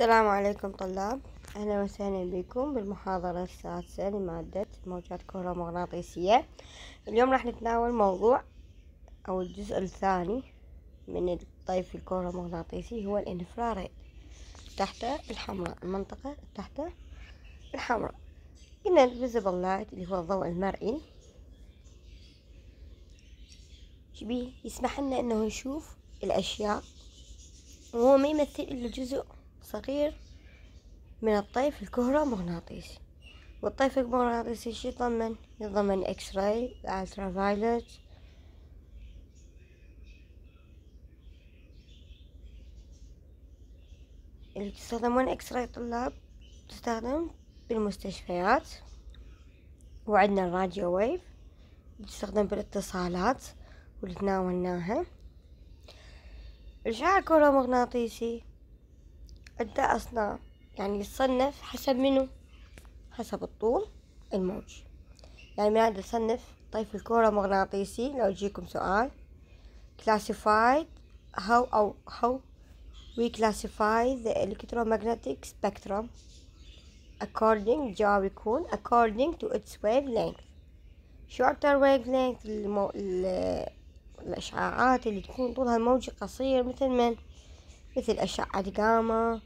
السلام عليكم طلاب أهلا وسهلا بكم بالمحاضرة السادسة لمادة موجات كهرومغناطيسية اليوم راح نتناول موضوع أو الجزء الثاني من الطيف الكهرومغناطيسي هو الإنفراريد تحت الحمراء المنطقة تحت الحمراء قلنا الفيزيبل لايت اللي هو الضوء المرئي شبيه يسمح لنا انه نشوف الاشياء وهو ما يمثل الا جزء صغير من الطيف الكهرومغناطيسي والطيف المغناطيسي شي يضمن يضمن اكس راي الترا فايلت اللي تستخدمون اكس راي طلاب تستخدم بالمستشفيات وعندنا الراديو ويف تستخدم بالاتصالات واللي تناولناها الإشعاع الكهرومغناطيسي عدة أصناف يعني يصنف حسب منه حسب الطول الموج يعني من هذا يصنف طيف الكرة مغناطيسي لو يجيكم سؤال classified how أو how we classify the electromagnetic spectrum according الجواب يكون according to its wavelength shorter wavelength المو... ال... الأشعاعات اللي تكون طولها الموجي قصير مثل من مثل أشعة جاما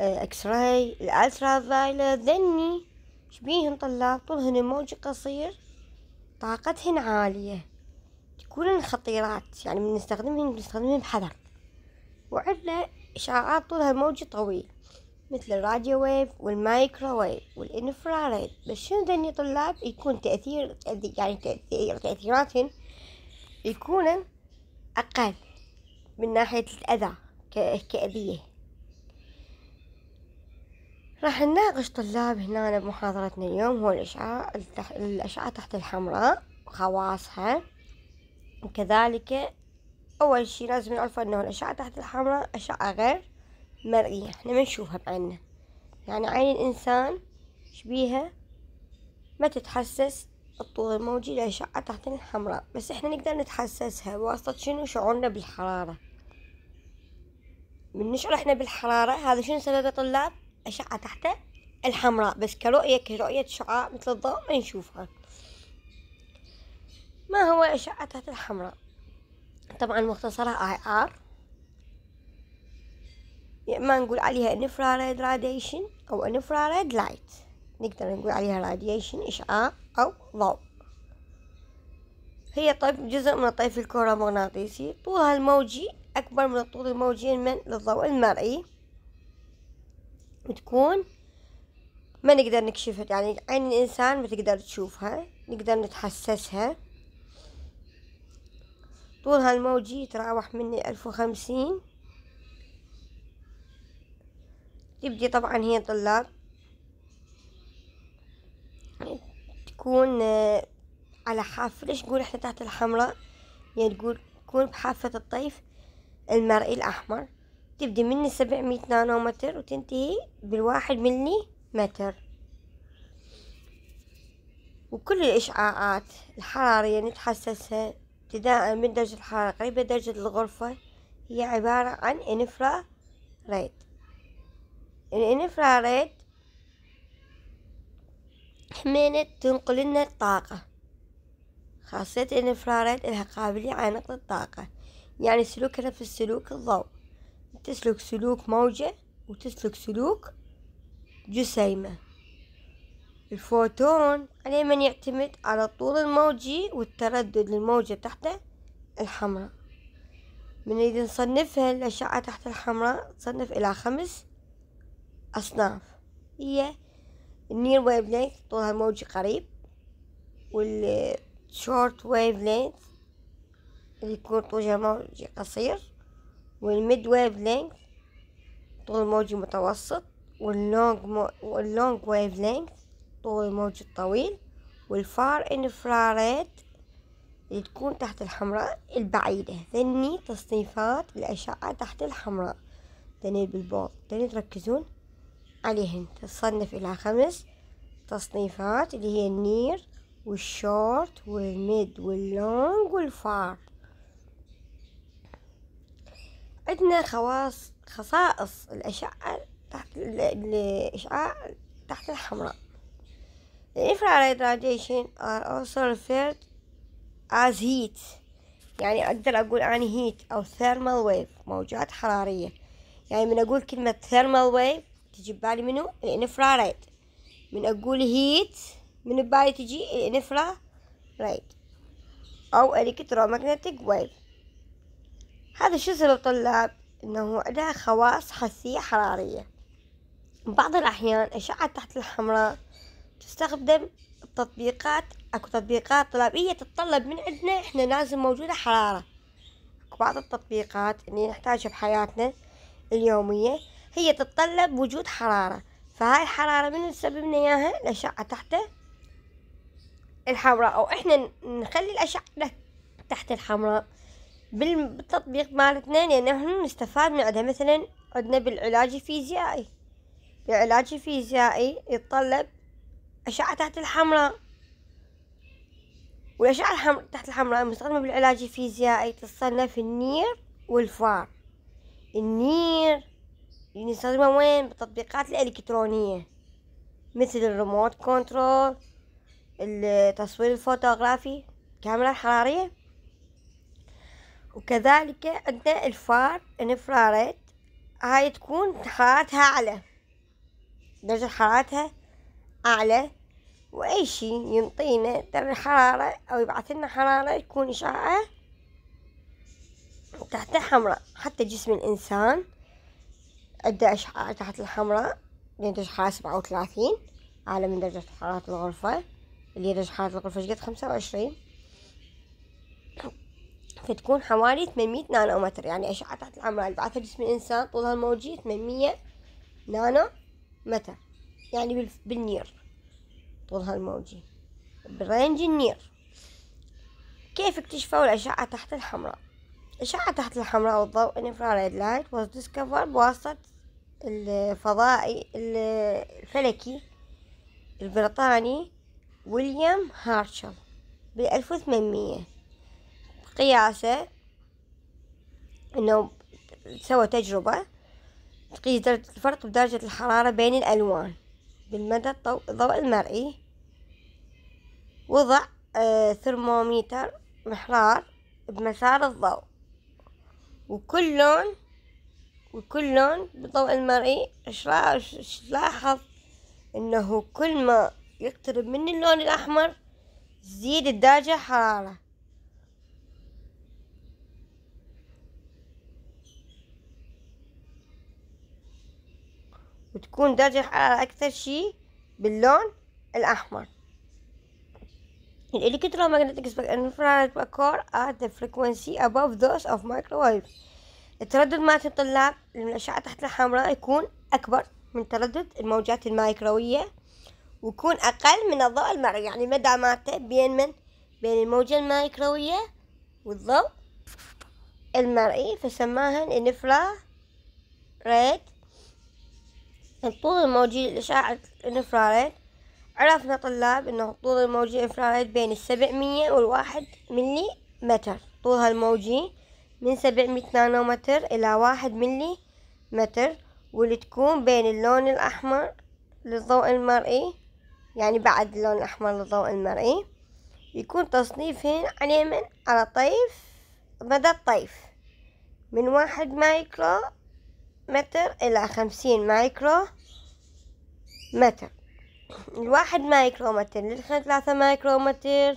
الاكس آه، راي الالترا فايلت ذني شبيهن طلاب طولهن موج قصير طاقتهن عالية تكونن خطيرات يعني بنستخدمهن بنستخدمهن بحذر وعندنا إشعاعات طولها موج طويل مثل الراديو ويف والمايكروويف والإنفراريد بس شنو ذني طلاب يكون تأثير يعني تأثير تأثيراتهن يكون أقل من ناحية الأذى كأذية راح نناقش طلاب هنا بمحاضرتنا اليوم هو الأشعة الأشعة تحت الحمراء وخواصها وكذلك أول شي لازم نعرف أنه الأشعة تحت الحمراء أشعة غير مرئية احنا ما نشوفها بعيننا يعني عين الإنسان شبيها ما تتحسس الطول الموجي لأشعة تحت الحمراء بس احنا نقدر نتحسسها بواسطة شنو شعورنا بالحرارة بنشعر احنا بالحرارة هذا شنو سبب طلاب أشعة تحته الحمراء بس كرؤية كرؤية شعاع مثل الضوء ما نشوفها ما هو أشعة تحت الحمراء طبعا مختصرها اي ار ما نقول عليها انفراريد راديشن او انفراريد لايت نقدر نقول عليها راديشن اشعاع او ضوء هي طيف جزء من الطيف الكهرومغناطيسي طولها الموجي اكبر من الطول الموجي من للضوء المرئي بتكون ما نقدر نكشفها يعني عين الإنسان ما تقدر تشوفها نقدر نتحسسها طولها الموجي يتراوح من ألف وخمسين تبدي طبعا هي طلاب تكون آه، على حافة ليش نقول احنا تحت الحمراء يعني تقول تكون بحافة الطيف المرئي الأحمر تبدي من سبعمية نانومتر وتنتهي بالواحد ملي متر وكل الإشعاعات الحرارية نتحسسها يعني ابتداء من درجة الحرارة قريبة درجة الغرفة هي عبارة عن انفرا ريد الانفرا ريد حمينة تنقل لنا الطاقة خاصية الانفرا ريد لها قابلية على نقل الطاقة يعني سلوكنا في السلوك الضوء تسلك سلوك موجة وتسلك سلوك جسيمة الفوتون عليه من يعتمد على الطول الموجي والتردد للموجة تحت الحمراء من إذا نصنفها الأشعة تحت الحمراء تصنف إلى خمس أصناف هي النير ويف لينث طولها الموجي قريب والشورت ويف لينث اللي يكون طولها موجي قصير والميد ويف لينث طول موجي متوسط واللونج مو واللونج ويف لينث طول الموج الطويل والفار انفراريد اللي تكون تحت الحمراء البعيدة ذني تصنيفات الأشعة تحت الحمراء ذني بالبوض ذني تركزون عليهن تصنف إلى خمس تصنيفات اللي هي النير والشورت والميد واللونج والفار عندنا خواص خصائص الأشعة تحت الإشعاع تحت الحمراء الإنفراريد infrared radiation are also referred as heat يعني أقدر أقول عن heat أو thermal wave موجات حرارية يعني من أقول كلمة thermal wave تجي ببالي منو الانفراريد من أقول heat من ببالي تجي الانفراريد أو electromagnetic wave هذا شو سبب طلاب إنه عندها خواص حسية حرارية بعض الأحيان إشعة تحت الحمراء تستخدم التطبيقات أكو تطبيقات طلابية تتطلب من عندنا إحنا لازم موجودة حرارة أكو بعض التطبيقات اللي نحتاجها بحياتنا اليومية هي تتطلب وجود حرارة فهاي الحرارة من نسبب لنا إياها الأشعة تحت الحمراء أو إحنا نخلي الأشعة تحت الحمراء بالتطبيق مالتنا لأن احنا يعني نستفاد من عدها مثلا عندنا بالعلاج الفيزيائي العلاج الفيزيائي يتطلب أشعة تحت الحمراء والأشعة الحمراء تحت الحمراء المستخدمة بالعلاج الفيزيائي تصنف النير والفار النير نستخدمه وين بالتطبيقات الإلكترونية مثل الريموت كنترول التصوير الفوتوغرافي الكاميرا الحرارية وكذلك عندنا الفار انفراريد هاي تكون حرارتها أعلى درجة حرارتها أعلى وأي شيء ينطينا درجة حرارة أو يبعث لنا حرارة يكون اشعة تحت حمراء حتى جسم الإنسان عنده أشعة تحت الحمراء لين درجة حرارة سبعة وثلاثين أعلى من درجة حرارة الغرفة اللي درجة حرارة الغرفة شقد خمسة وعشرين فتكون حوالي 800 متر يعني أشعة الحمراء اللي البعثة جسم الإنسان طولها الموجي 800 نانو متر يعني بالنير طولها الموجي برينج النير كيف اكتشفوا الأشعة تحت الحمراء الأشعة تحت الحمراء والضوء infrared light was discovered بواسطة الفضائي الفلكي البريطاني ويليام هارشل بالألف وثمانمية قياسه انه سوى تجربة تقيس درجة الفرق بدرجة الحرارة بين الألوان بالمدى الضوء المرئي وضع آه، ثرموميتر محرار بمسار الضوء وكل لون وكل لون بالضوء المرئي لاحظ انه كل ما يقترب من اللون الاحمر تزيد الدرجة حرارة وتكون درجة الحرارة أكثر شي باللون الأحمر In electromagnetic infrared occur at the frequency above those of microwave التردد مالت الطلاب من الأشعة تحت الحمراء يكون أكبر من تردد الموجات الميكروية ويكون أقل من الضوء المرئي يعني مدى مالته بين من بين الموجة الميكروية والضوء المرئي فسماها الإنفراد ريد الطول الموجي لإشعاع الإنفراريد عرفنا طلاب إنه الطول الموجي الإنفراريد بين السبعمية والواحد ملي متر طولها الموجي من سبعمية نانومتر إلى واحد ملي متر واللي تكون بين اللون الأحمر للضوء المرئي يعني بعد اللون الأحمر للضوء المرئي يكون تصنيفهن عن على طيف مدى الطيف من واحد مايكرو متر إلى خمسين مايكرو متر الواحد مايكرو متر للخن ثلاثة مايكرو متر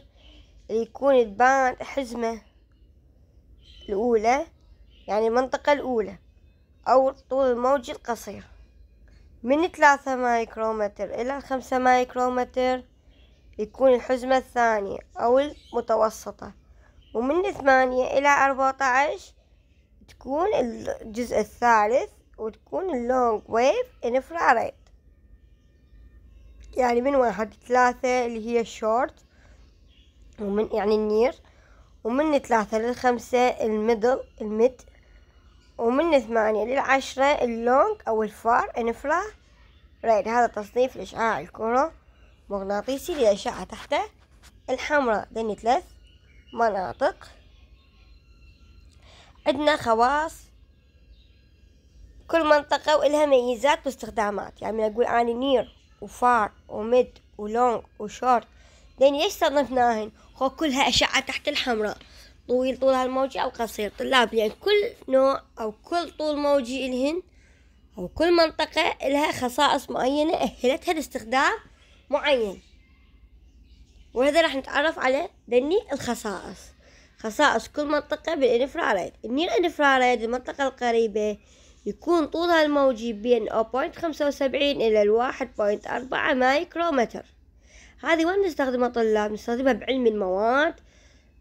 يكون تبان حزمة الأولى يعني المنطقة الأولى أو طول الموج القصير من ثلاثة مايكرومتر إلى خمسة مايكرومتر يكون الحزمة الثانية أو المتوسطة ومن ثمانية إلى أربعة عشر تكون الجزء الثالث وتكون اللونج ويف انفراريد يعني من واحد لثلاثة اللي هي الشورت ومن يعني النير ومن ثلاثة للخمسة الميدل الميد ومن ثمانية للعشرة اللونج أو الفار انفرا ريد هذا تصنيف الإشعاع الكرة مغناطيسي لأشعة تحته الحمراء ذني ثلاث مناطق عندنا خواص كل منطقة وإلها ميزات واستخدامات يعني أقول أنا نير وفار وميد ولونغ وشورت لأن ليش صنفناهن هو كلها أشعة تحت الحمراء طويل طولها الموجي أو قصير طلاب يعني كل نوع أو كل طول موجي إلهن أو كل منطقة إلها خصائص معينة أهلتها لاستخدام معين وهذا راح نتعرف على دني الخصائص خصائص كل منطقة بالإنفراريد النير إنفراريد المنطقة القريبة يكون طولها الموجي بين 0.75 إلى 1.4 مايكرومتر هذه وين نستخدمها طلاب نستخدمها بعلم المواد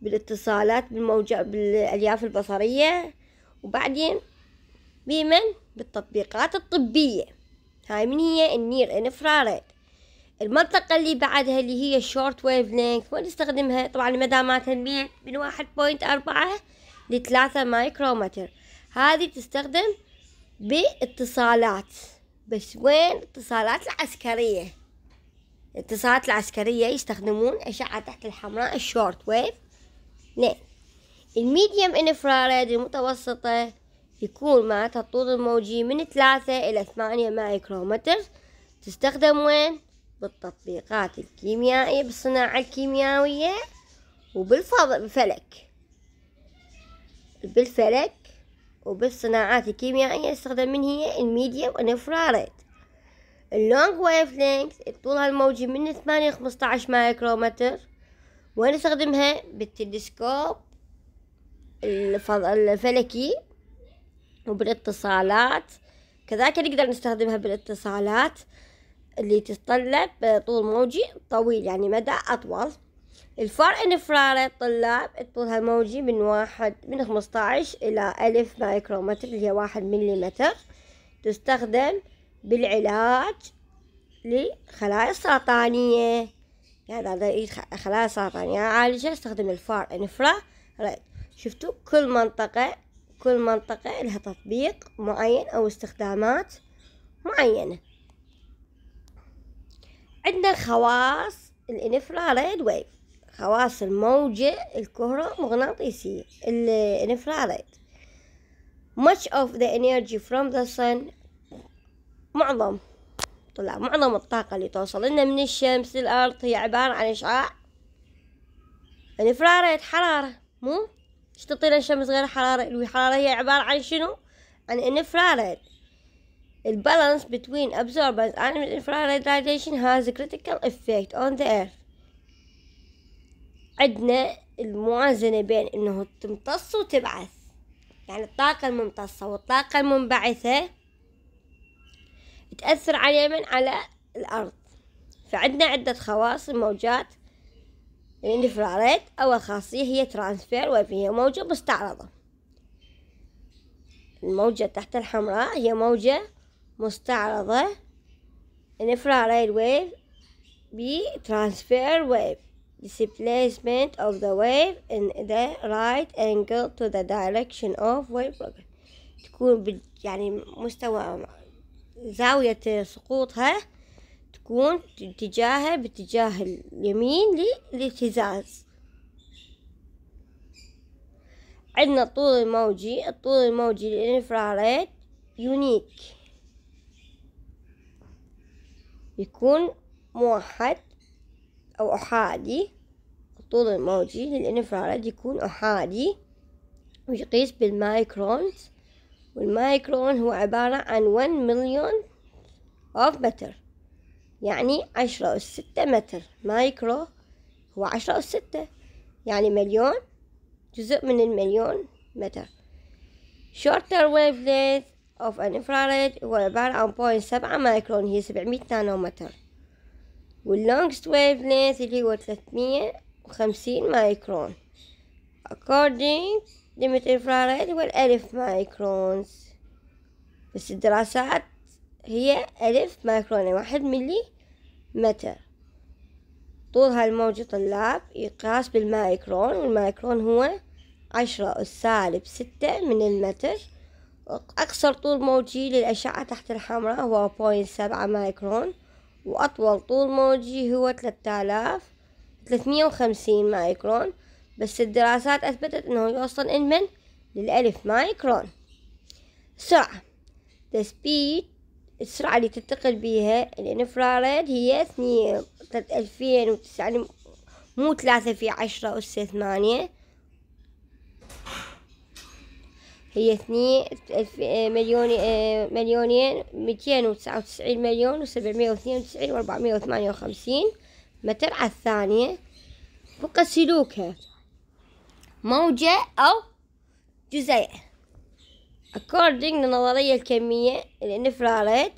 بالاتصالات بالموجة بالألياف البصرية وبعدين بمن بالتطبيقات الطبية هاي من هي النير انفراريد المنطقة اللي بعدها اللي هي الشورت ويف لينك وين نستخدمها طبعا المدى من 1.4 ل 3 لثلاثة مايكرومتر هذه تستخدم باتصالات بس وين اتصالات العسكرية الاتصالات العسكرية يستخدمون أشعة تحت الحمراء الشورت ويف اثنين الميديوم انفراريد المتوسطة يكون معناتها الطول الموجي من ثلاثة إلى ثمانية مايكرومتر تستخدم وين؟ بالتطبيقات الكيميائية بالصناعة الكيميائية وبالفلك بالفلك وبالصناعات الكيميائية يستخدم من هي الميديا والانفراريد اللونج ويف لينكس طولها الموجي من ثمانية لخمسة عشر مايكرومتر ونستخدمها بالتلسكوب الفلكي وبالاتصالات كذلك نقدر نستخدمها بالاتصالات اللي تتطلب طول موجي طويل يعني مدى أطول الفرق النفراري الطلاب الطول الموجي من واحد من خمسة عشر إلى ألف مايكرومتر اللي هي واحد مليمتر تستخدم بالعلاج لخلايا السرطانية يعني هذا خلايا سرطانية يعني عالجة استخدم الفار انفرا ريد شفتوا كل منطقة كل منطقة لها تطبيق معين أو استخدامات معينة عندنا خواص الانفرا ريد ويف خواص الموجة الكهرومغناطيسية الانفراريد much of the energy from the sun معظم طلع معظم الطاقة اللي توصل لنا من الشمس للأرض هي عبارة عن إشعاع انفراريد حرارة مو ايش تعطينا الشمس غير حرارة الحرارة هي عبارة عن شنو عن انفراريد البالانس between absorbance and infrared radiation has a critical effect on the earth عندنا الموازنة بين انه تمتص وتبعث يعني الطاقة الممتصة والطاقة المنبعثة تأثر على من على الأرض فعندنا عدة خواص الموجات الانفراريد يعني أول خاصية هي ترانسفير ويف هي موجة مستعرضة الموجة تحت الحمراء هي موجة مستعرضة انفراريد يعني ويف بترانسفير ويف displacement of the wave in the right angle to the direction of wave project تكون يعني مستوى زاوية سقوطها تكون اتجاهها باتجاه اليمين للاهتزاز عندنا الطول الموجي الطول الموجي للإنفراريد يونيك يكون موحد أو أحادي الطول الموجي للإنفراريد يكون أحادي ويقيس بالمايكرون والمايكرون هو عبارة عن 1 مليون أوف متر يعني عشرة أس ستة متر مايكرو هو عشرة أس ستة يعني مليون جزء من المليون متر shorter wavelength of an infrared هو عبارة عن 0.7 سبعة مايكرون هي سبعمية نانومتر ويف لينث اللي هو وخمسين مايكرون according limit infrared هو الألف مايكرونز بس الدراسات هي ألف مايكرون يعني واحد ملي متر طولها الموجة طلاب يقاس بالمايكرون والمايكرون هو عشرة أس سالب ستة من المتر أقصر طول موجي للأشعة تحت الحمراء هو بوينت سبعة مايكرون وأطول طول موجي هو 3350 مايكرون بس الدراسات أثبتت أنه يوصل إن من للألف مايكرون سرعة the speed السرعة اللي تنتقل بيها الانفراريد هي اثنين ألفين وتسعة مو ثلاثة في عشرة أس ثمانية هي اثنين مليون آه، مليونين ميتين وتسعة وتسعين مليون وسبعمية واثنين وتسعين واربعمية وثمانية وخمسين متر على الثانية فوق سلوكها موجة أو جزيئة according للنظرية الكمية الانفراريد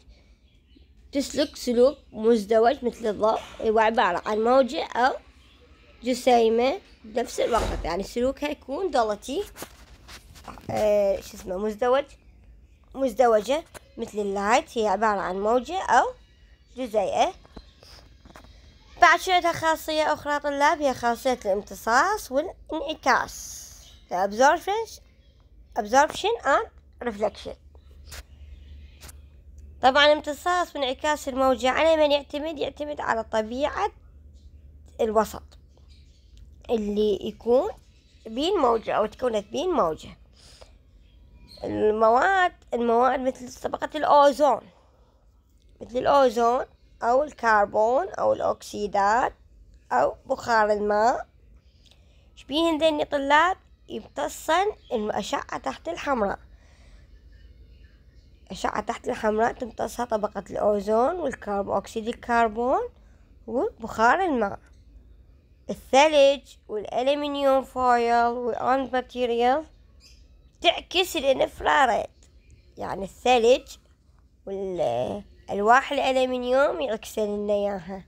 تسلك سلوك مزدوج مثل الضوء عبارة عن موجة أو جسيمة بنفس الوقت يعني سلوكها يكون دولتي آه، شو اسمه مزدوج مزدوجة مثل اللايت هي عبارة عن موجة أو جزيئة بعد شريتها خاصية أخرى طلاب هي خاصية الامتصاص والانعكاس absorption absorption and reflection طبعا امتصاص وانعكاس الموجة على من يعتمد يعتمد على طبيعة الوسط اللي يكون بين موجة أو تكونت بين موجة المواد المواد مثل طبقة الأوزون مثل الأوزون أو الكربون أو الأكسيدات أو بخار الماء شبيه ذني طلاب يمتصن الأشعة تحت الحمراء أشعة تحت الحمراء تمتصها طبقة الأوزون والكربون أكسيد الكربون وبخار الماء الثلج والألمنيوم فويل والأن ماتيريال تعكس الانفراريد يعني الثلج والألواح الألمنيوم يعكسن لنا إياها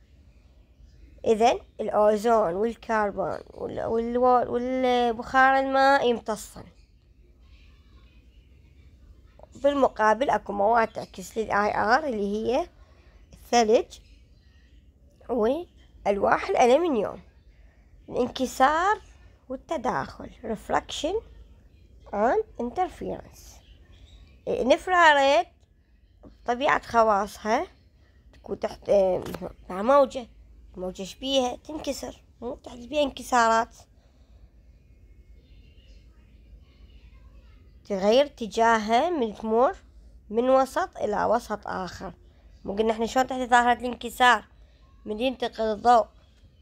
إذا الأوزون والكربون والبخار الماء يمتصن بالمقابل أكو مواد تعكس للآي آر اللي هي الثلج والواح الألمنيوم الانكسار والتداخل refraction on interference الانفراريد إيه، بطبيعة خواصها تكون تحت إيه، مع موجة موجة شبيهة تنكسر مو تحت بيها انكسارات تغير اتجاهها من تمر من وسط إلى وسط آخر مو قلنا احنا شلون تحدث ظاهرة الانكسار من ينتقل الضوء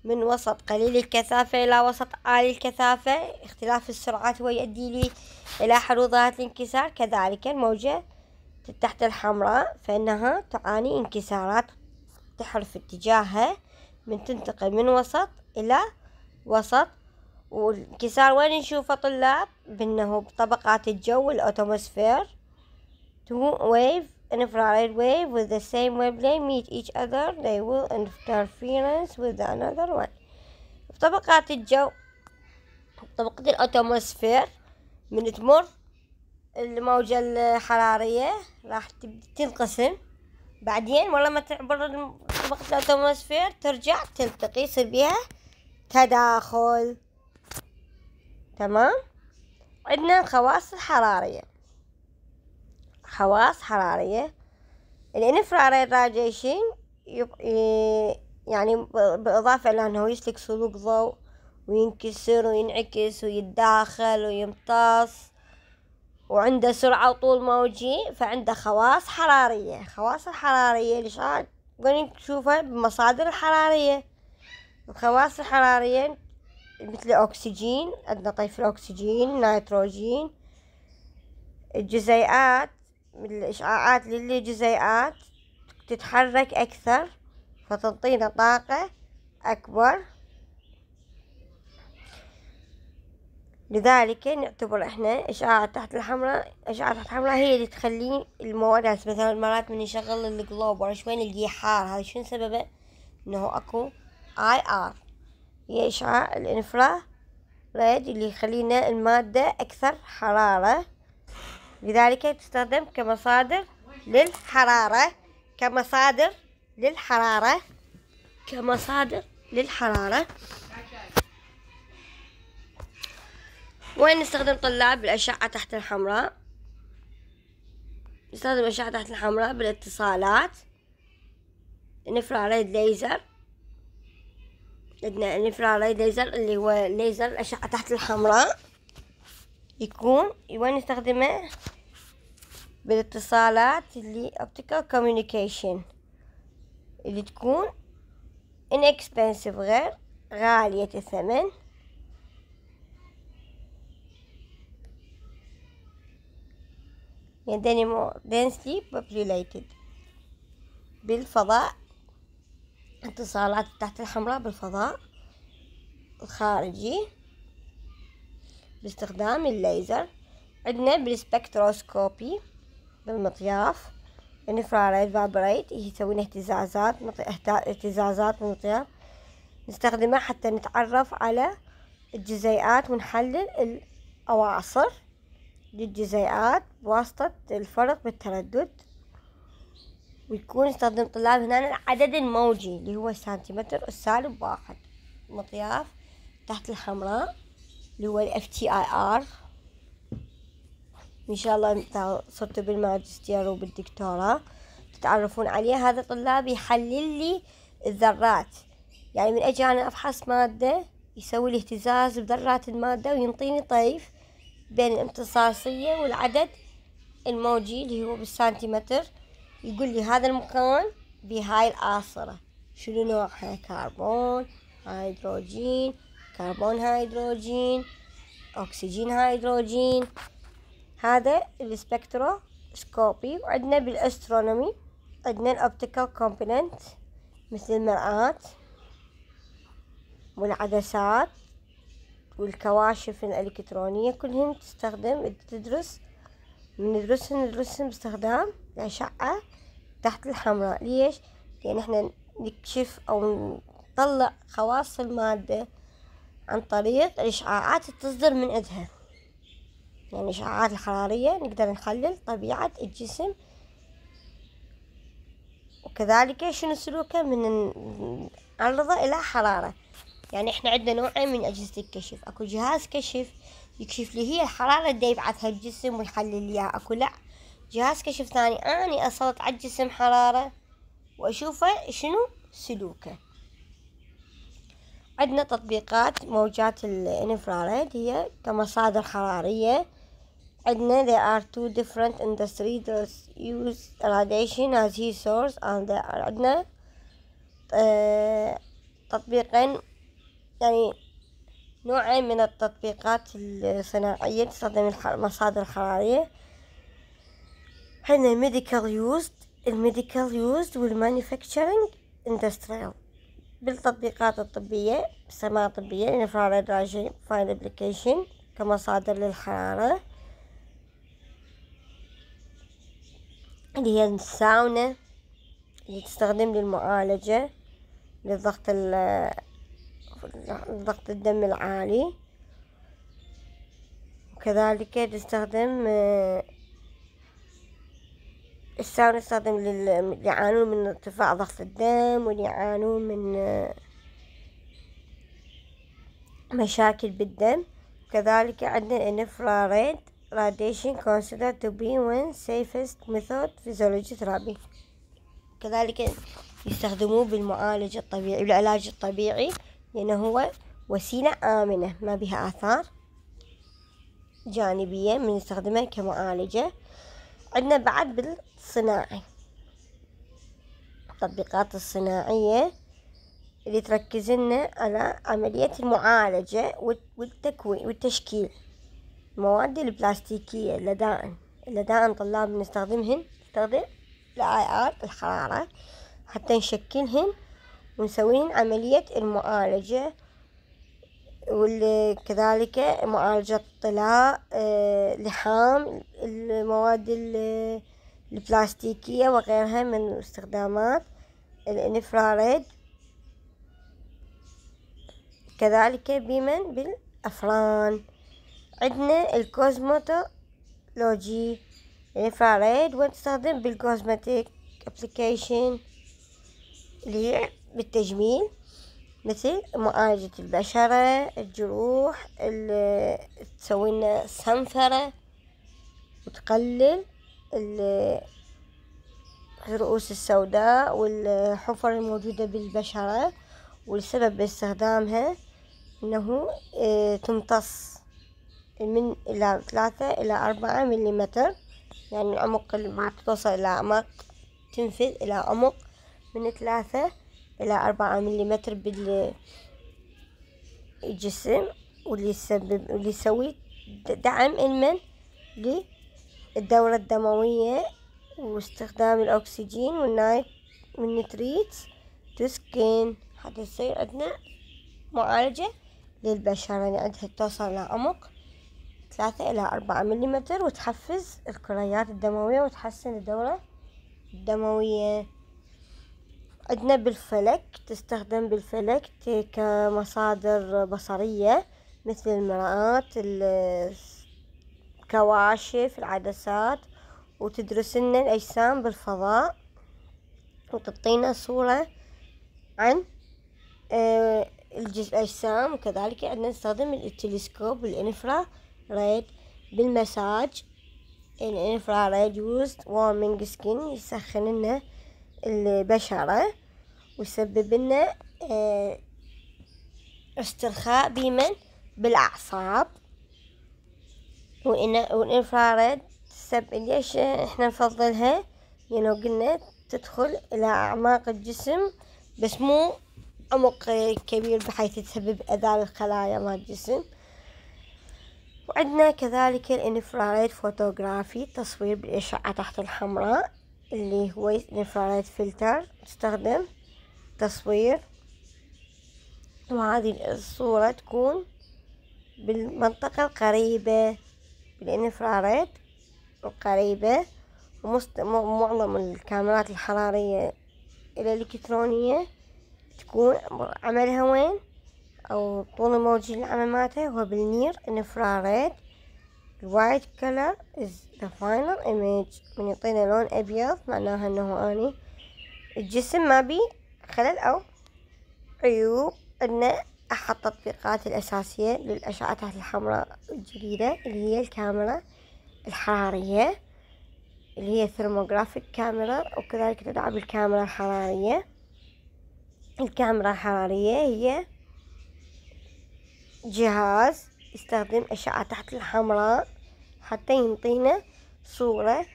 من وسط قليل الكثافة إلى وسط عالي الكثافة اختلاف السرعات هو يؤدي لي إلى حروضات الانكسار كذلك الموجة تحت الحمراء فإنها تعاني انكسارات تحرف اتجاهها من تنتقل من وسط إلى وسط والانكسار وين نشوفه طلاب بأنه بطبقات الجو الأوتوموسفير تو ويف infrared wave with the same wavelength meet each other they will interference with another one في طبقة الجو طبقة الأتموسفير من تمر الموجة الحرارية راح تنقسم بعدين والله ما تعبر طبقة الأتموسفير ترجع تلتقي يصير بيها تداخل تمام عندنا الخواص الحرارية خواص حرارية الانفراري الراجعين يعني إلى لأنه يسلك سلوك ضوء وينكسر وينعكس ويتداخل ويمتص وعنده سرعة وطول موجي فعنده خواص حرارية خواص الحرارية اللي شاك تشوفها بمصادر الحرارية الخواص الحرارية مثل الأكسجين عندنا طيف الأكسجين نيتروجين الجزيئات الإشعاعات للجزيئات تتحرك أكثر فتنطينا طاقة أكبر لذلك نعتبر احنا اشعاع تحت الحمراء اشعاع تحت الحمراء هي اللي تخلي المواد يعني مثلا مرات من يشغل الجلوب ورا شوي نلقي حار هذا شنو سببه انه اكو اي ار هي اشعاع الانفرا ريد اللي يخلينا المادة اكثر حرارة لذلك تستخدم كمصادر للحرارة كمصادر للحرارة كمصادر للحرارة وين نستخدم طلاب الأشعة تحت الحمراء نستخدم الأشعة تحت الحمراء بالاتصالات انفراريد ليزر عندنا انفراريد ليزر اللي هو ليزر الأشعة تحت الحمراء يكون يبغى نستخدمه بالاتصالات اللي optical communication اللي تكون inexpensive غير غالية الثمن يعني more densely populated بالفضاء اتصالات تحت الحمراء بالفضاء الخارجي باستخدام الليزر عندنا بالسبكتروسكوبي بالمطياف انفراريد فابريت يسوي لنا اهتزازات اهتزازات مطياف نستخدمه حتى نتعرف على الجزيئات ونحلل الأواصر للجزيئات بواسطة الفرق بالتردد ويكون يستخدم طلاب هنا العدد الموجي اللي هو سنتيمتر السالب واحد مطياف تحت الحمراء اللي هو الاف تي اي ار ان شاء الله صرتوا بالماجستير وبالدكتوراه تتعرفون عليه هذا طلاب يحلل لي الذرات يعني من اجي انا افحص مادة يسوي لي اهتزاز بذرات المادة وينطيني طيف بين الامتصاصية والعدد الموجي اللي هو بالسنتيمتر يقول لي هذا المكان بهاي الآصرة شنو نوعها كربون هيدروجين كربون هيدروجين أكسجين هيدروجين هذا السبكتروسكوبي وعندنا بالاسترونومي عندنا الأوبتيكال كومبوننت مثل المرآة والعدسات والكواشف الإلكترونية كلهن تستخدم تدرس ندرسهم ندرسهم باستخدام الأشعة تحت الحمراء ليش؟ لأن احنا نكشف أو نطلع خواص المادة عن طريق الإشعاعات تصدر من إذها يعني الإشعاعات الحرارية نقدر نخلل طبيعة الجسم وكذلك شنو سلوكه من الأرض إلى حرارة يعني احنا عندنا نوعين من أجهزة الكشف اكو جهاز كشف يكشف لي هي الحرارة اللي يبعثها الجسم ويحلل لي اكو لا جهاز كشف ثاني اني اسلط على الجسم حرارة واشوفه شنو سلوكه عندنا تطبيقات موجات الانفراريد هي كمصادر حرارية عندنا there are two different industries that use radiation as heat source and there are عندنا آه، تطبيقين يعني نوعين من التطبيقات الصناعية تستخدم المصادر الحرارية عندنا medical used الميديكال يوزد والمانيفاكتشرنج اندستريال بالتطبيقات الطبية بسماعة طبية infrared راجين فاين application كمصادر للحرارة اللي هي الساونة اللي تستخدم للمعالجة للضغط ضغط الدم العالي وكذلك تستخدم آه، الساونا يستخدم اللي يعانون من ارتفاع ضغط الدم واللي يعانون من آه، مشاكل بالدم كذلك عندنا انفراريد radiation كونسيدر تو بي وين سيفست ميثود فيزيولوجي ثرابي كذلك يستخدموه بالمعالج الطبيعي بالعلاج الطبيعي لأنه هو وسيلة آمنة ما بها آثار جانبية بنستخدمها كمعالجة عندنا بعد بال الصناعي التطبيقات الصناعية اللي تركز لنا على عملية المعالجة والتكوين والتشكيل المواد البلاستيكية لدائن لدائن طلاب نستخدمهن نستخدم لآيات الحرارة حتى نشكلهن ونسويهن عملية المعالجة وكذلك معالجة طلاء آه، لحام المواد اللي البلاستيكية وغيرها من استخدامات الانفراريد كذلك بمن بالأفران عندنا الكوزموتولوجي الانفراريد ونستخدم بالكوزمتيك ابليكيشن اللي هي بالتجميل مثل معالجة البشرة الجروح تسوي لنا سنفرة وتقلل الرؤوس السوداء والحفر الموجودة بالبشرة والسبب باستخدامها انه آه، تمتص من الى ثلاثة الى اربعة مليمتر يعني العمق اللي ما توصل الى اعماق تنفذ الى عمق من ثلاثة الى اربعة مليمتر بالجسم واللي يسبب واللي يسوي دعم المن الدورة الدموية واستخدام الأكسجين والنايت والنتريت تسكن حتى يصير عندنا معالجة للبشرة يعني عندها توصل لعمق ثلاثة إلى أربعة مليمتر وتحفز الكريات الدموية وتحسن الدورة الدموية عندنا بالفلك تستخدم بالفلك كمصادر بصرية مثل المرآة كواشف العدسات وتدرس لنا الأجسام بالفضاء وتعطينا صورة عن آه، الأجسام وكذلك عندنا نستخدم التلسكوب الإنفرا ريد بالمساج الإنفرا ريد يوزد وارمينج سكين يسخن لنا البشرة ويسبب لنا آه، استرخاء بمن بالأعصاب والانفراد ليش احنا نفضلها يعني لانه قلنا تدخل الى اعماق الجسم بس مو عمق كبير بحيث تسبب اذى للخلايا مال الجسم وعندنا كذلك الانفراريد فوتوغرافي تصوير بالاشعه تحت الحمراء اللي هو إنفراد فلتر تستخدم تصوير وهذه الصورة تكون بالمنطقة القريبة بالانفراريد القريبة ومعظم الكاميرات الحرارية الإلكترونية تكون عملها وين أو طول موجي العمل مالته هو بالنير انفراريد الوايت كلر از ذا فاينل ايميج من يعطينا لون أبيض معناها أنه أني الجسم ما بي خلل أو عيوب أنه أحط التطبيقات الأساسية للأشعة الحمراء الجديدة اللي هي الكاميرا الحرارية اللي هي ثيرموغرافيك كاميرا وكذلك تدعم الكاميرا الحرارية الكاميرا الحرارية هي جهاز يستخدم أشعة تحت الحمراء حتى ينطينا صورة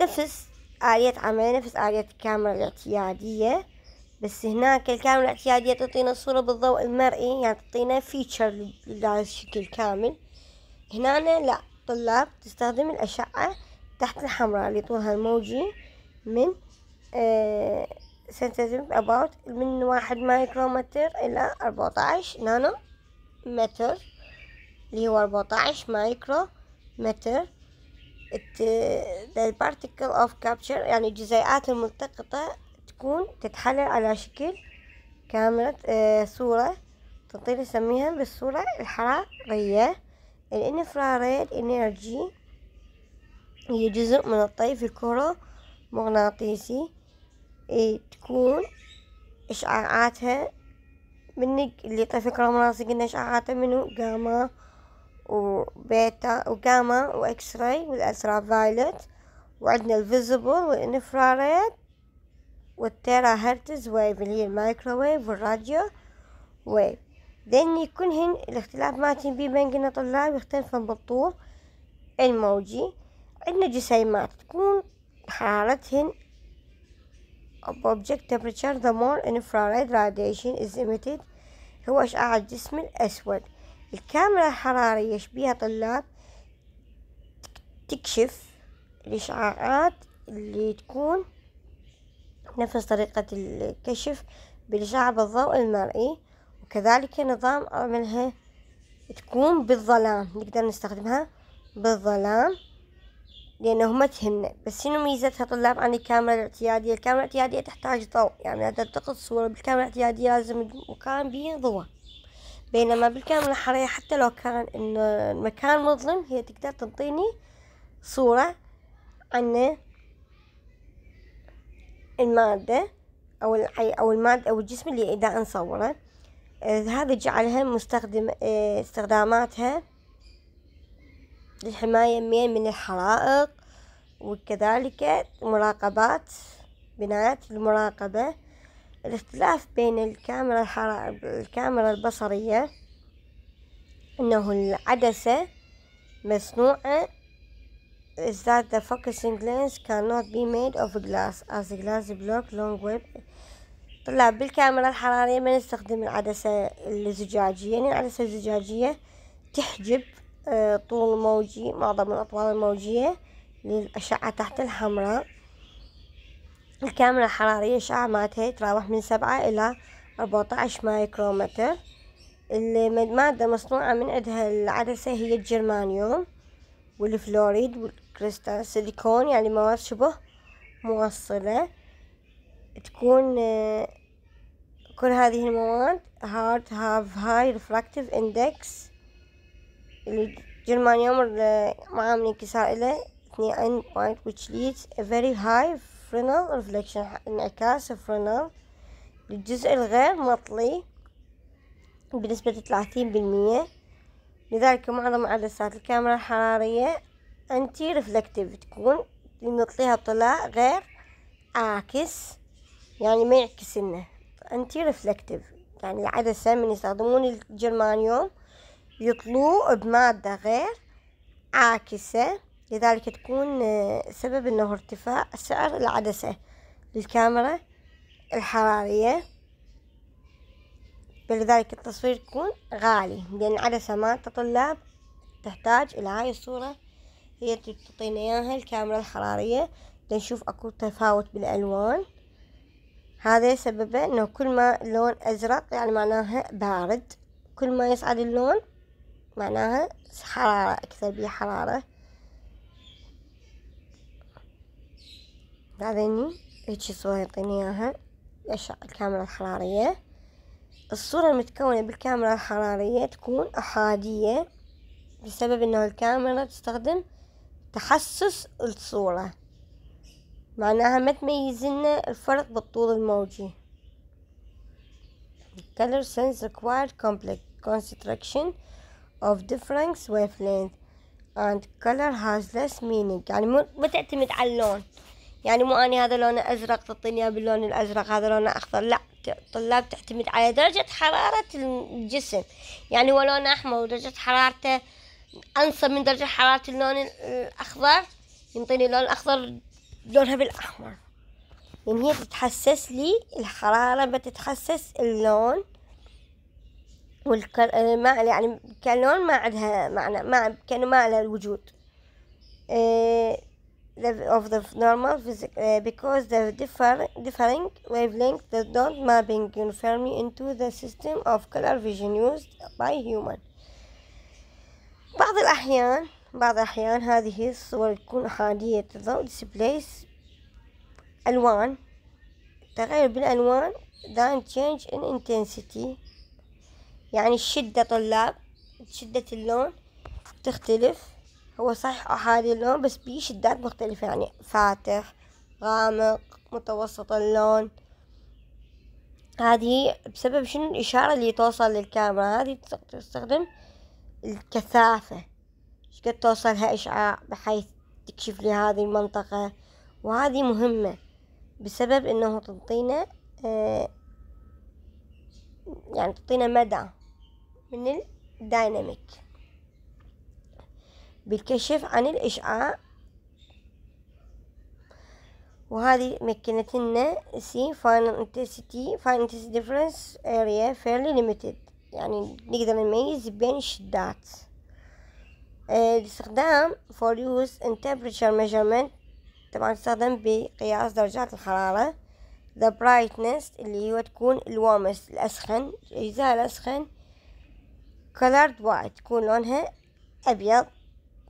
نفس آلية عمل نفس آلية الكاميرا الاعتيادية بس هناك الكاميرا الاعتيادية تعطينا الصورة بالضوء المرئي يعني تعطينا فيتشر للشكل كامل هنا لا طلاب تستخدم الأشعة تحت الحمراء اللي طولها الموجي من سنتيمتر آه، أباوت من واحد مايكرومتر إلى أربعة عشر نانو متر اللي هو أربعة عشر مايكرو متر the particle of capture يعني الجزيئات الملتقطة تكون تتحلل على شكل كاميرا آه صورة تطير نسميها بالصورة الحرارية الانفراريد انرجي هي جزء من الطيف الكرة مغناطيسي تكون إشعاعاتها من اللي طيف الكرة المغناطيسي قلنا إشعاعاتها منه جاما وبيتا وجاما وإكس راي والألترا فايلت وعندنا الفيزبل والإنفراريد والتيرا هرتز ويف اللي هي المايكروويف والراديو ويف لأن هن الاختلاف بي بين بيننا طلاب يختلفن بالطول الموجي عندنا جسيمات تكون حرارتهن object temperature the more infrared radiation is emitted هو أشعة الجسم الأسود الكاميرا الحرارية يشبيها طلاب تكشف الإشعاعات اللي تكون نفس طريقة الكشف بالإشعاع بالضوء المرئي وكذلك نظام عملها تكون بالظلام نقدر نستخدمها بالظلام لأنه ما تهمنا بس شنو ميزتها طلاب عن الكاميرا الاعتيادية الكاميرا الاعتيادية تحتاج ضوء يعني إذا تلتقط صورة بالكاميرا الاعتيادية لازم المكان به ضوء بينما بالكاميرا الحرية حتى لو كان إنه المكان مظلم هي تقدر تعطيني صورة عنه المادة أو الحي أو المادة أو الجسم اللي إذا نصوره آه، هذا جعلها مستخدم آه، استخداماتها للحماية من الحرائق وكذلك مراقبات بنايات المراقبة الاختلاف بين الكاميرا الكاميرا البصرية أنه العدسة مصنوعة is that the focusing lens cannot be made of glass as glass block long web طلع بالكاميرا الحرارية ما نستخدم العدسة الزجاجية يعني العدسة الزجاجية تحجب آه، طول موجي معظم الأطوال الموجية للأشعة تحت الحمراء الكاميرا الحرارية الأشعة مالتها تتراوح من سبعة إلى أربعة عشر مايكرومتر المادة مصنوعة من عندها العدسة هي الجرمانيوم والفلوريد كريستال سيليكون يعني مواد شبه موصلة تكون آه، كل هذه المواد hard هاف هاي refractive اندكس الجرمانيوم معامل انكسار له اثنين بوينت which leads a very high frontal reflection انعكاس الفرنال للجزء الغير مطلي بنسبة ثلاثين بالمية لذلك معظم عدسات الكاميرا الحرارية انتي ريفلكتيف تكون بنطليها طلاء غير عاكس يعني ما يعكس لنا انتي ريفلكتيف يعني العدسة من يستخدمون الجرمانيوم يطلوه بمادة غير عاكسة لذلك تكون آه، سبب انه ارتفاع سعر العدسة للكاميرا الحرارية لذلك التصوير يكون غالي لأن العدسة ما تطلب تحتاج إلى هاي الصورة هي تعطينا اياها الكاميرا الحرارية لنشوف اكو تفاوت بالالوان هذا سببه انه كل ما اللون ازرق يعني معناها بارد كل ما يصعد اللون معناها حرارة اكثر بيه حرارة بعدين هيجي صورة يعطيني اياها الكاميرا الحرارية الصورة المتكونة بالكاميرا الحرارية تكون أحادية بسبب أنه الكاميرا تستخدم تحسس الصورة معناها ما لنا الفرق بالطول الموجي color sense required complex construction of difference wavelength and color has less meaning يعني ما تعتمد على اللون يعني مو اني هذا لونه ازرق تعطيني اياه باللون الازرق هذا لونه اخضر لا الطلاب تعتمد على درجة حرارة الجسم يعني هو لونه احمر ودرجة حرارته انسب من درجة حرارة اللون الاخضر ينطيني اللون الاخضر لونها بالاحمر لان يعني هي تتحسس لي الحرارة بتتحسس اللون والكر آه، ما يعني لون ما عندها معنى ما كان ما على الوجود uh, of the normal physical uh, آه، because the differ, differing wavelength that don't mapping uniformly into the system of color vision used by human بعض الأحيان بعض الأحيان هذه الصور تكون أحادية الضوء displays ألوان تغير بالألوان then change in intensity يعني الشدة طلاب شدة اللون تختلف هو صحيح أحادي اللون بس بيه شدات مختلفة يعني فاتح غامق متوسط اللون هذه بسبب شنو الإشارة اللي توصل للكاميرا هذه تستخدم الكثافة شقد توصلها إشعاع بحيث تكشف لي هذه المنطقة وهذه مهمة بسبب أنه تعطينا آه، يعني تعطينا مدى من الدايناميك بالكشف عن الإشعاع وهذه مكنتنا سي فاين انتسيتي فاين انتسيتي ديفرنس اريا fairly limited يعني نقدر نميز بين الشدات آه، الاستخدام for use in temperature measurement طبعا تستخدم بقياس درجات الحرارة the brightness اللي هو تكون الوامس الأسخن الأجزاء الأسخن colored white تكون لونها أبيض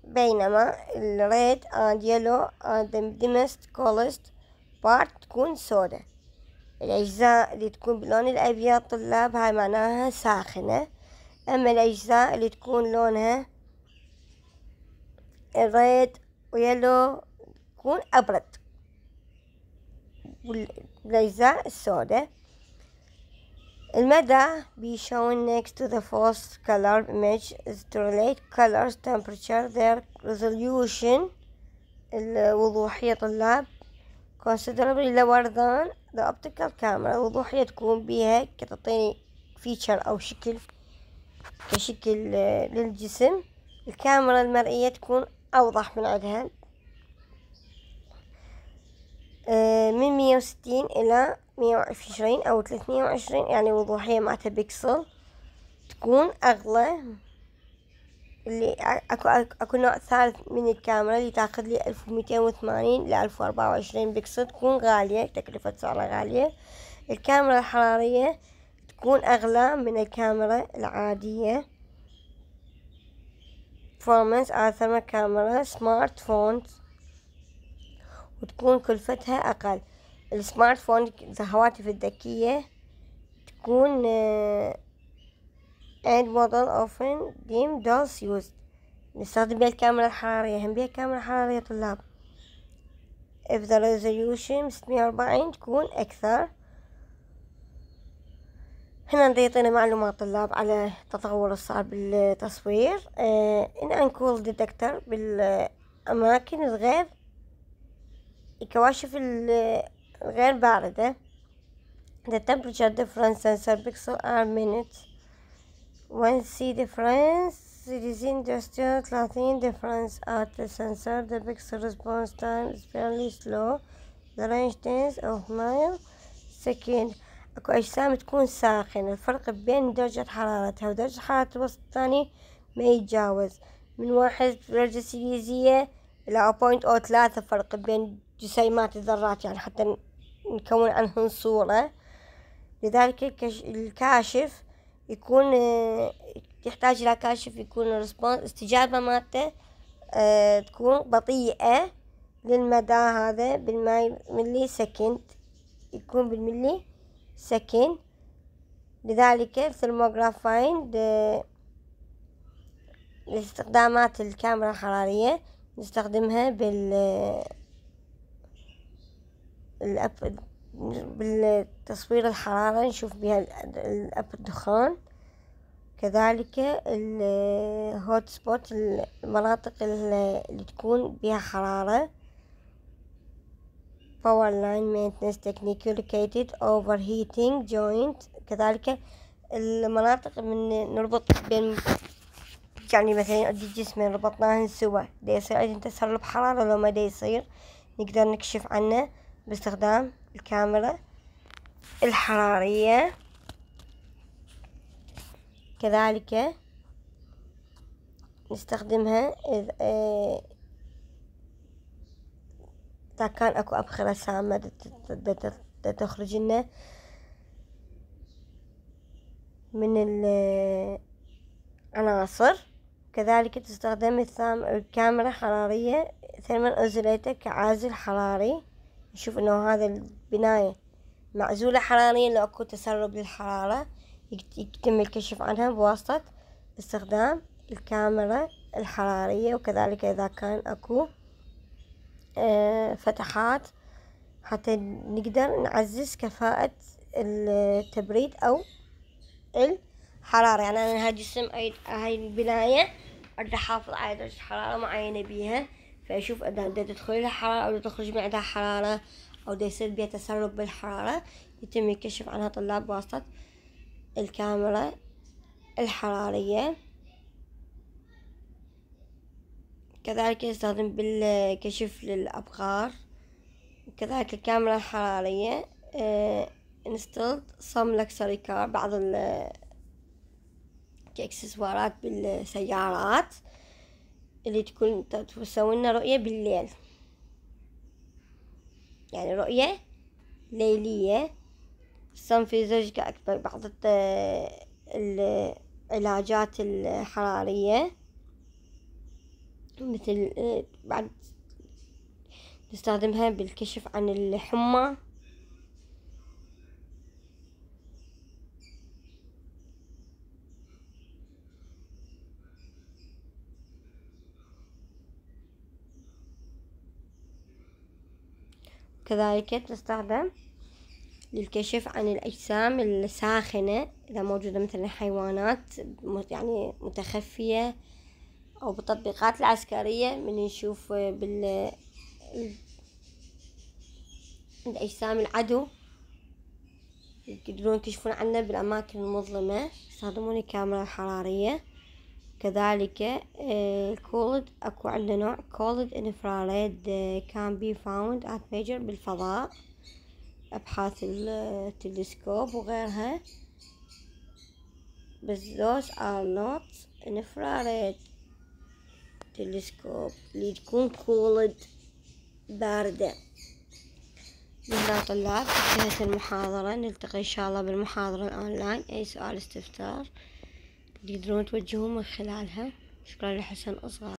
بينما ال red and yellow and the dimmest colorist part تكون سودة الأجزاء اللي تكون باللون الأبيض طلاب هاي معناها ساخنة أما الأجزاء اللي تكون لونها الريد ويلو تكون أبرد والأجزاء السوداء المدى be shown next to the first color image is to relate colors temperature their resolution الوضوحية طلاب considerably lower than ذا اوبتيكال كاميرا وضوحية تكون بيها كتعطيني فيتشر او شكل كشكل آه، للجسم الكاميرا المرئية تكون اوضح من عدها آه، من مية وستين الى مية وعشرين او ثلاثمية وعشرين يعني وضوحية معتها بيكسل تكون اغلى اللي اكو نوع ثالث من الكاميرا اللي تاخذ لي الف وميتين وثمانين واربعة وعشرين بكسل تكون غالية تكلفة سعرها غالية الكاميرا الحرارية تكون اغلى من الكاميرا العادية performance اثر كاميرا سمارت فونز وتكون كلفتها اقل السمارت فون الهواتف الذكية تكون آه، and model often dim does used نستخدم بها الكاميرا الحرارية هم بها كاميرا حرارية يا طلاب if the resolution 640 تكون أكثر هنا يعطينا معلومات طلاب على التطور الصعب بالتصوير آه، ان إن أنكول ديتكتر بالأماكن الغير الكواشف الغير باردة the temperature difference sensor pixel are minutes When see difference, this industrial 30 difference at the sensor, the pixel response time is fairly slow. The range 10 of mile second. اكو اجسام تكون ساخنة الفرق بين درجة حرارتها ودرجة حرارة الوسط الثاني ما يتجاوز من واحد درجة سيليزية إلى بوينت أو ثلاثة فرق بين جسيمات الذرات يعني حتى نكون عنهن صورة لذلك الكاشف يكون آه، يحتاج إلى كاشف يكون استجابة مالته آه، تكون بطيئة للمدى هذا بالماي ملي سكند يكون بالملي سكند لذلك الثرموغراف فايند لاستخدامات الكاميرا الحرارية نستخدمها بال آه، بالتصوير الحرارة نشوف بها الأب الدخان كذلك الهوت سبوت المناطق اللي تكون بها حرارة باور لاين مينتنس تكنيك لوكيتد اوفر هيتينج جوينت كذلك المناطق من نربط بين يعني مثلا عندي جسمين ربطناهن سوا دا يصير عندنا تسرب حرارة لو ما دا يصير نقدر نكشف عنه باستخدام الكاميرا الحرارية كذلك نستخدمها إذا آه، إذا كان أكو أبخرة سامة تخرج لنا من العناصر آه، كذلك تستخدم الكاميرا حرارية ثمن أزليته كعازل حراري نشوف انه هذا البناية معزولة حراريا لو اكو تسرب للحرارة يتم الكشف عنها بواسطة استخدام الكاميرا الحرارية وكذلك اذا كان اكو آه، فتحات حتى نقدر نعزز كفاءة التبريد او الحرارة يعني انا هاي هاي البناية اريد احافظ على درجة حرارة معينة بيها فيشوف إنها ده تدخل لها حرارة أو تخرج من عندها حرارة أو ده يصير بها تسرب بالحرارة يتم الكشف عنها طلاب بواسطة الكاميرا الحرارية كذلك يستخدم بالكشف للابقار وكذلك الكاميرا الحرارية نستخدم صم لكسري كار بعض كإكسسوارات بالسيارات اللي تكون تسوي لنا رؤية بالليل يعني رؤية ليلية في تستنفذ أكبر بعض العلاجات الحرارية مثل آه، بعد نستخدمها بالكشف عن الحمى كذلك تستخدم للكشف عن الأجسام الساخنة إذا موجودة مثل الحيوانات يعني متخفية أو بالتطبيقات العسكرية من نشوف بال الأجسام العدو يقدرون يكشفون عنه بالأماكن المظلمة يستخدمون الكاميرا الحرارية كذلك الكولد آه، أكو عندنا نوع كولد انفراريد كان بي فاوند ات ميجر بالفضاء أبحاث التلسكوب آه، وغيرها بس those ار نوت انفراريد تلسكوب اللي تكون كولد باردة بالله طلاب انتهت المحاضرة نلتقي إن شاء الله بالمحاضرة الأونلاين أي سؤال استفسار اللي يقدرون من خلالها شكرا لحسن أصغر